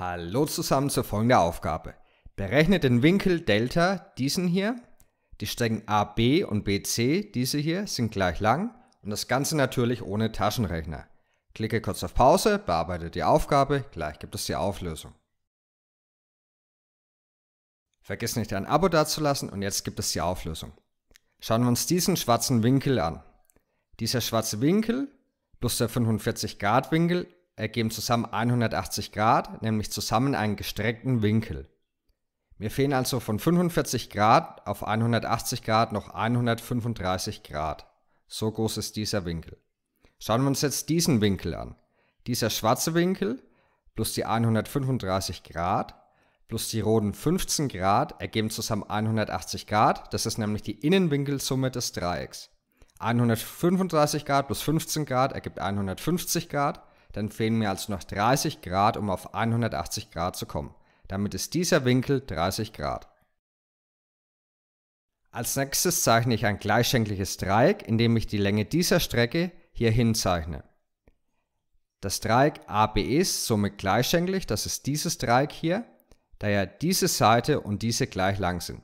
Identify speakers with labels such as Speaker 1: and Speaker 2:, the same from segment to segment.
Speaker 1: Hallo zusammen zur folgenden Aufgabe. Berechne den Winkel Delta, diesen hier. Die Strecken AB und BC, diese hier, sind gleich lang und das Ganze natürlich ohne Taschenrechner. Klicke kurz auf Pause, bearbeite die Aufgabe, gleich gibt es die Auflösung. Vergiss nicht ein Abo dazulassen und jetzt gibt es die Auflösung. Schauen wir uns diesen schwarzen Winkel an. Dieser schwarze Winkel plus der 45 Grad Winkel ergeben zusammen 180 Grad, nämlich zusammen einen gestreckten Winkel. Mir fehlen also von 45 Grad auf 180 Grad noch 135 Grad. So groß ist dieser Winkel. Schauen wir uns jetzt diesen Winkel an. Dieser schwarze Winkel plus die 135 Grad plus die roten 15 Grad ergeben zusammen 180 Grad. Das ist nämlich die Innenwinkelsumme des Dreiecks. 135 Grad plus 15 Grad ergibt 150 Grad dann fehlen mir also noch 30 Grad, um auf 180 Grad zu kommen. Damit ist dieser Winkel 30 Grad. Als nächstes zeichne ich ein gleichschenkliches Dreieck, indem ich die Länge dieser Strecke hierhin zeichne. Das Dreieck ABE ist somit gleichschenklich, das ist dieses Dreieck hier, da ja diese Seite und diese gleich lang sind.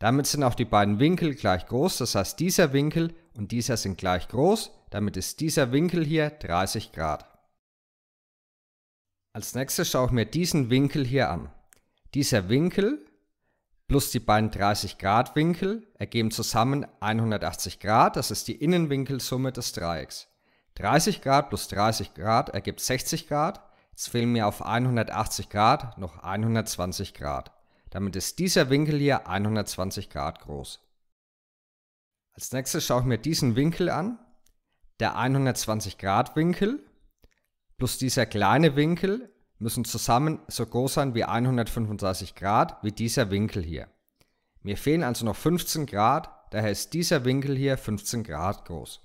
Speaker 1: Damit sind auch die beiden Winkel gleich groß, das heißt dieser Winkel und dieser sind gleich groß, damit ist dieser Winkel hier 30 Grad. Als nächstes schaue ich mir diesen Winkel hier an. Dieser Winkel plus die beiden 30 Grad Winkel ergeben zusammen 180 Grad, das ist die Innenwinkelsumme des Dreiecks. 30 Grad plus 30 Grad ergibt 60 Grad, jetzt fehlen mir auf 180 Grad noch 120 Grad. Damit ist dieser Winkel hier 120 Grad groß. Als nächstes schaue ich mir diesen Winkel an. Der 120 Grad Winkel plus dieser kleine Winkel müssen zusammen so groß sein wie 135 Grad, wie dieser Winkel hier. Mir fehlen also noch 15 Grad, daher ist dieser Winkel hier 15 Grad groß.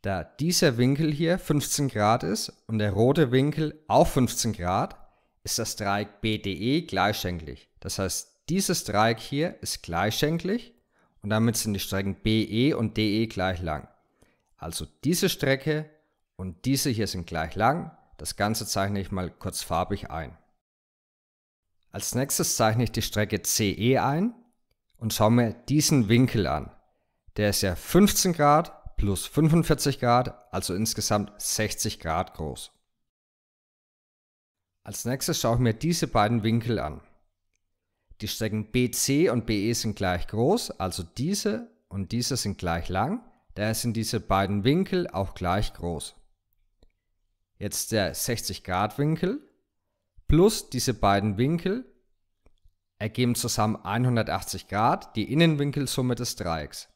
Speaker 1: Da dieser Winkel hier 15 Grad ist und der rote Winkel auch 15 Grad, ist das Dreieck BDE gleichschenklich. Das heißt, dieses Dreieck hier ist gleichschenklich und damit sind die Strecken BE und DE gleich lang. Also diese Strecke und diese hier sind gleich lang. Das Ganze zeichne ich mal kurz farbig ein. Als nächstes zeichne ich die Strecke CE ein und schaue mir diesen Winkel an. Der ist ja 15 Grad plus 45 Grad, also insgesamt 60 Grad groß. Als nächstes schaue ich mir diese beiden Winkel an. Die Strecken BC und BE sind gleich groß, also diese und diese sind gleich lang, daher sind diese beiden Winkel auch gleich groß jetzt der 60-Grad-Winkel plus diese beiden Winkel ergeben zusammen 180 Grad die Innenwinkelsumme des Dreiecks.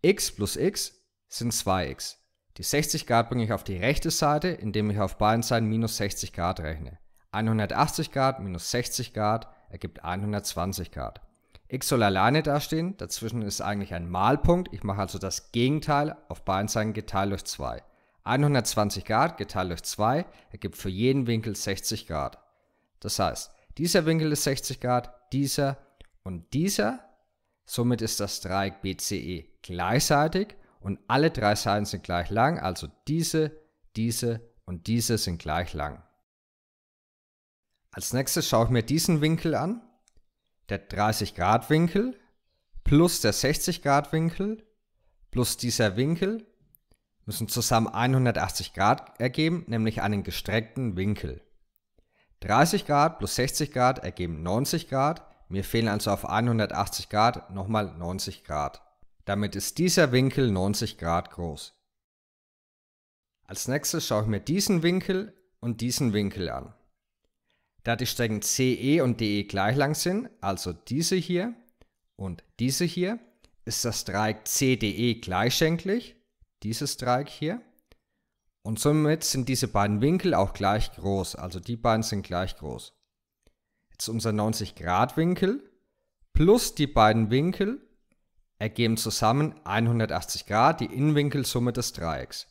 Speaker 1: x plus x sind 2x. Die 60 Grad bringe ich auf die rechte Seite, indem ich auf beiden Seiten minus 60 Grad rechne. 180 Grad minus 60 Grad ergibt 120 Grad. x soll alleine dastehen, dazwischen ist eigentlich ein Malpunkt. Ich mache also das Gegenteil auf beiden Seiten geteilt durch 2. 120 Grad geteilt durch 2 ergibt für jeden Winkel 60 Grad. Das heißt, dieser Winkel ist 60 Grad, dieser und dieser. Somit ist das Dreieck BCE gleichseitig und alle drei Seiten sind gleich lang, also diese, diese und diese sind gleich lang. Als nächstes schaue ich mir diesen Winkel an, der 30 Grad Winkel plus der 60 Grad Winkel plus dieser Winkel müssen zusammen 180 Grad ergeben, nämlich einen gestreckten Winkel. 30 Grad plus 60 Grad ergeben 90 Grad, mir fehlen also auf 180 Grad nochmal 90 Grad. Damit ist dieser Winkel 90 Grad groß. Als nächstes schaue ich mir diesen Winkel und diesen Winkel an. Da die Strecken CE und DE gleich lang sind, also diese hier und diese hier, ist das Dreieck CDE gleichschenklich dieses Dreieck hier. Und somit sind diese beiden Winkel auch gleich groß, also die beiden sind gleich groß. Jetzt unser 90 Grad Winkel plus die beiden Winkel ergeben zusammen 180 Grad, die Innenwinkelsumme des Dreiecks.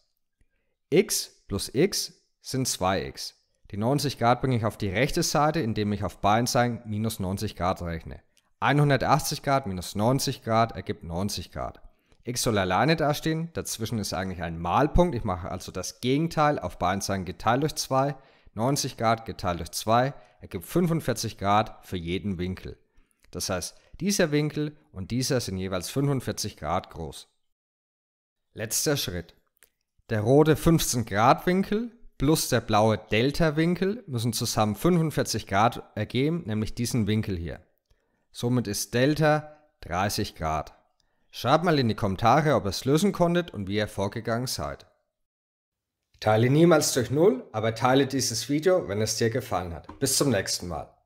Speaker 1: x plus x sind 2x. Die 90 Grad bringe ich auf die rechte Seite, indem ich auf beiden Seiten minus 90 Grad rechne. 180 Grad minus 90 Grad ergibt 90 Grad x soll alleine dastehen, dazwischen ist eigentlich ein Malpunkt, ich mache also das Gegenteil, auf beiden Seiten geteilt durch 2, 90 Grad geteilt durch 2 ergibt 45 Grad für jeden Winkel. Das heißt, dieser Winkel und dieser sind jeweils 45 Grad groß. Letzter Schritt. Der rote 15 Grad Winkel plus der blaue Delta Winkel müssen zusammen 45 Grad ergeben, nämlich diesen Winkel hier. Somit ist Delta 30 Grad. Schreibt mal in die Kommentare, ob ihr es lösen konntet und wie ihr vorgegangen seid. Teile niemals durch Null, aber teile dieses Video, wenn es dir gefallen hat. Bis zum nächsten Mal.